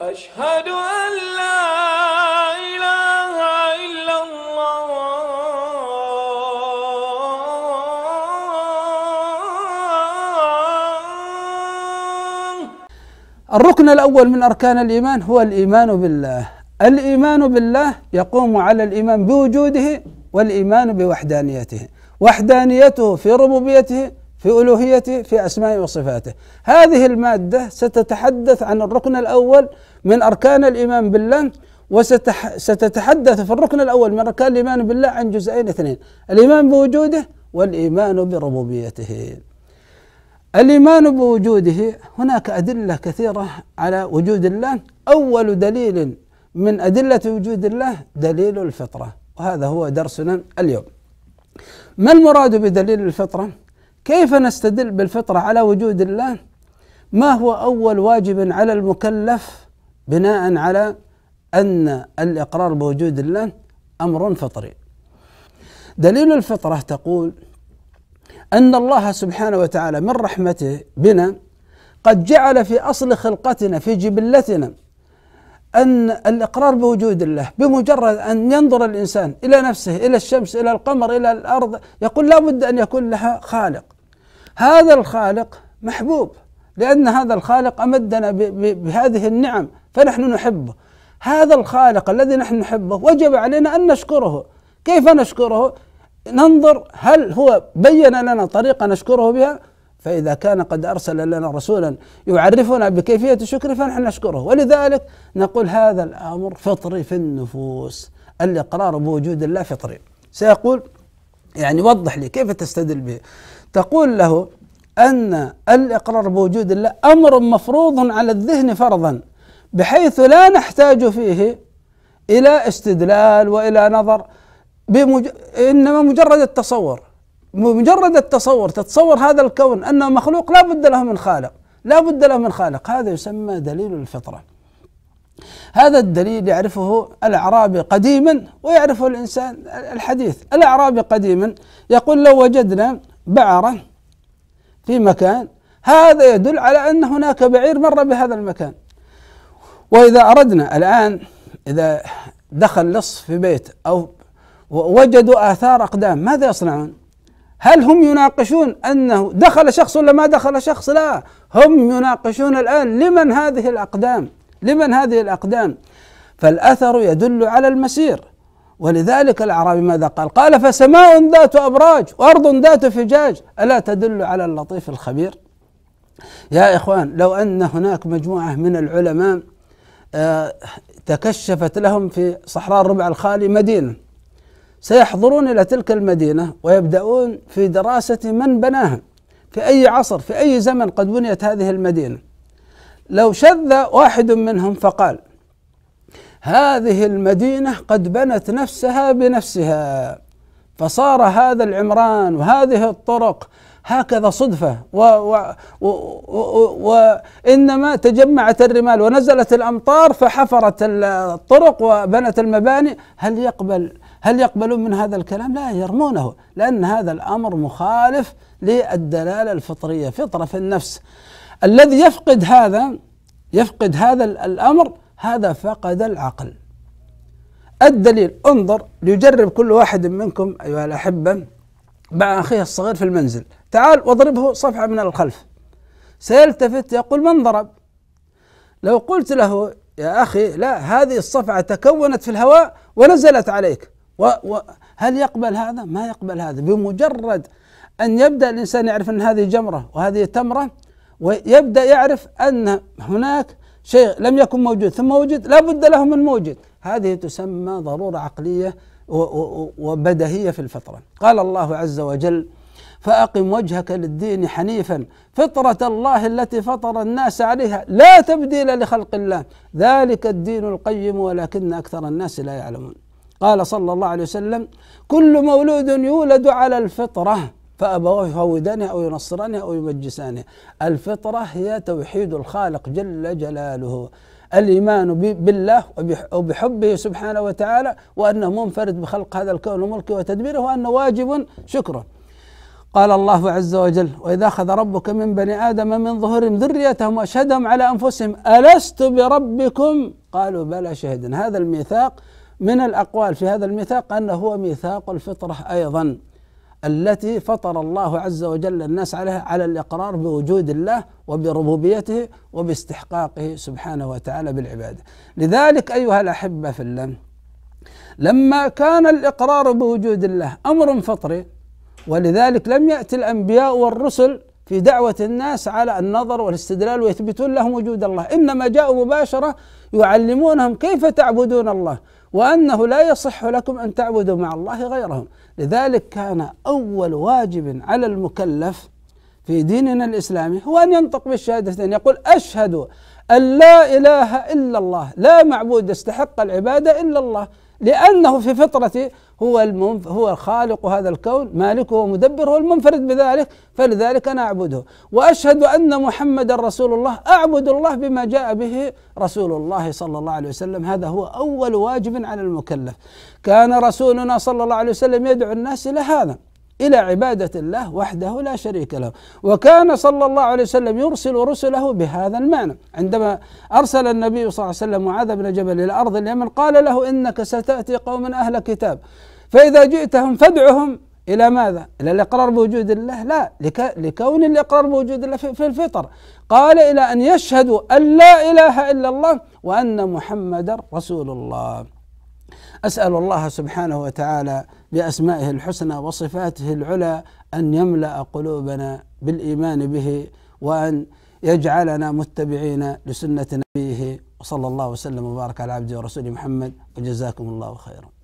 أشهد أن لا إله إلا الله الركن الأول من أركان الإيمان هو الإيمان بالله الإيمان بالله يقوم على الإيمان بوجوده والإيمان بوحدانيته وحدانيته في ربوبيته في ألوهيته في أسمائه وصفاته هذه المادة ستتحدث عن الركن الأول من أركان الإيمان بالله وستتحدث في الركن الأول من أركان الإيمان بالله عن جزئين اثنين الإيمان بوجوده والإيمان بربوبيته الإيمان بوجوده هناك أدلة كثيرة على وجود الله أول دليل من أدلة وجود الله دليل الفطرة وهذا هو درسنا اليوم ما المراد بدليل الفطرة؟ كيف نستدل بالفطرة على وجود الله ما هو أول واجب على المكلف بناء على أن الإقرار بوجود الله أمر فطري دليل الفطرة تقول أن الله سبحانه وتعالى من رحمته بنا قد جعل في أصل خلقتنا في جبلتنا أن الإقرار بوجود الله بمجرد أن ينظر الإنسان إلى نفسه إلى الشمس إلى القمر إلى الأرض يقول لا بد أن يكون لها خالق هذا الخالق محبوب لأن هذا الخالق أمدنا بهذه النعم فنحن نحبه هذا الخالق الذي نحن نحبه وجب علينا أن نشكره كيف نشكره ننظر هل هو بين لنا طريقة نشكره بها فإذا كان قد أرسل لنا رسولا يعرفنا بكيفية الشكر فنحن نشكره ولذلك نقول هذا الأمر فطري في النفوس الإقرار بوجود الله فطري سيقول يعني وضح لي كيف تستدل به تقول له أن الإقرار بوجود الله أمر مفروض على الذهن فرضا بحيث لا نحتاج فيه إلى استدلال وإلى نظر بمج... إنما مجرد التصور مجرد التصور تتصور هذا الكون أنه مخلوق لا بد له من خالق لا بد له من خالق هذا يسمى دليل الفطرة هذا الدليل يعرفه الأعرابي قديما ويعرفه الإنسان الحديث الأعرابي قديما يقول لو وجدنا بعرا في مكان هذا يدل على أن هناك بعير مر بهذا المكان وإذا أردنا الآن إذا دخل لص في بيت أو وجدوا آثار أقدام ماذا يصنعون؟ هل هم يناقشون أنه دخل شخص ولا ما دخل شخص؟ لا هم يناقشون الآن لمن هذه الأقدام؟ لمن هذه الأقدام؟ فالأثر يدل على المسير ولذلك الأعرابي ماذا قال؟ قال فسماء ذات أبراج وأرض ذات فجاج ألا تدل على اللطيف الخبير؟ يا إخوان لو أن هناك مجموعة من العلماء آه، تكشفت لهم في صحراء الربع الخالي مدينة سيحضرون إلى تلك المدينة ويبدأون في دراسة من بناها في أي عصر في أي زمن قد بنيت هذه المدينة لو شذ واحد منهم فقال هذه المدينه قد بنت نفسها بنفسها فصار هذا العمران وهذه الطرق هكذا صدفة وإنما تجمعت الرمال ونزلت الأمطار فحفرت الطرق وبنت المباني هل يقبل هل يقبلون من هذا الكلام؟ لا يرمونه لأن هذا الأمر مخالف للدلالة الفطرية فطرة في النفس الذي يفقد هذا يفقد هذا الأمر هذا فقد العقل الدليل انظر ليجرب كل واحد منكم أيها الأحبة مع أخيه الصغير في المنزل تعال واضربه صفحة من الخلف سيلتفت يقول من ضرب لو قلت له يا أخي لا هذه الصفعة تكونت في الهواء ونزلت عليك وهل يقبل هذا؟ ما يقبل هذا بمجرد أن يبدأ الإنسان يعرف أن هذه جمرة وهذه تمرة ويبدأ يعرف أن هناك شيء لم يكن موجود ثم وجد لا بد له من موجد هذه تسمى ضرورة عقلية وبدهية في الفطرة قال الله عز وجل فأقم وجهك للدين حنيفا فطرة الله التي فطر الناس عليها لا تبديل لخلق الله ذلك الدين القيم ولكن أكثر الناس لا يعلمون قال صلى الله عليه وسلم كل مولود يولد على الفطره فأبواه يهودانه أو ينصرانه أو يمجسانه الفطرة هي توحيد الخالق جل جلاله الإيمان بالله وبحبه سبحانه وتعالى وأنه منفرد بخلق هذا الكون وملكه وتدبيره وأنه واجب شكره قال الله عز وجل وإذا أخذ ربك من بني آدم من ظهورهم ذريتهم وأشهدهم على أنفسهم ألست بربكم قالوا بلى شهدنا هذا الميثاق من الأقوال في هذا الميثاق أنه هو ميثاق الفطرة أيضا التي فطر الله عز وجل الناس عليها على الاقرار بوجود الله وبربوبيته وباستحقاقه سبحانه وتعالى بالعباده. لذلك ايها الاحبه في الله لما كان الاقرار بوجود الله امر فطري ولذلك لم ياتي الانبياء والرسل في دعوة الناس على النظر والاستدلال ويثبتون لهم وجود الله، انما جاءوا مباشرة يعلمونهم كيف تعبدون الله، وأنه لا يصح لكم أن تعبدوا مع الله غيرهم لذلك كان أول واجب على المكلف في ديننا الإسلامي هو أن ينطق بالشهادتين يقول أشهد أن لا إله إلا الله لا معبود يستحق العبادة إلا الله لأنه في فطرته هو المنف هو الخالق هذا الكون مالكه ومدبره هو المنفرد بذلك فلذلك أنا أعبده وأشهد أن محمد رسول الله أعبد الله بما جاء به رسول الله صلى الله عليه وسلم هذا هو أول واجب على المكلف كان رسولنا صلى الله عليه وسلم يدعو الناس إلى هذا الى عباده الله وحده لا شريك له، وكان صلى الله عليه وسلم يرسل رسله بهذا المعنى، عندما ارسل النبي صلى الله عليه وسلم معاذ بن جبل الى ارض اليمن قال له انك ستاتي قوما اهل كتاب، فاذا جئتهم فادعهم الى ماذا؟ الى الاقرار بوجود الله؟ لا، لكون الاقرار بوجود الله في الفطر، قال الى ان يشهدوا ان لا اله الا الله وان محمدا رسول الله. اسال الله سبحانه وتعالى باسمائه الحسنى وصفاته العلى ان يملا قلوبنا بالايمان به وان يجعلنا متبعين لسنه نبيه وصلى الله وسلم وبارك على عبده ورسوله محمد وجزاكم الله خيرا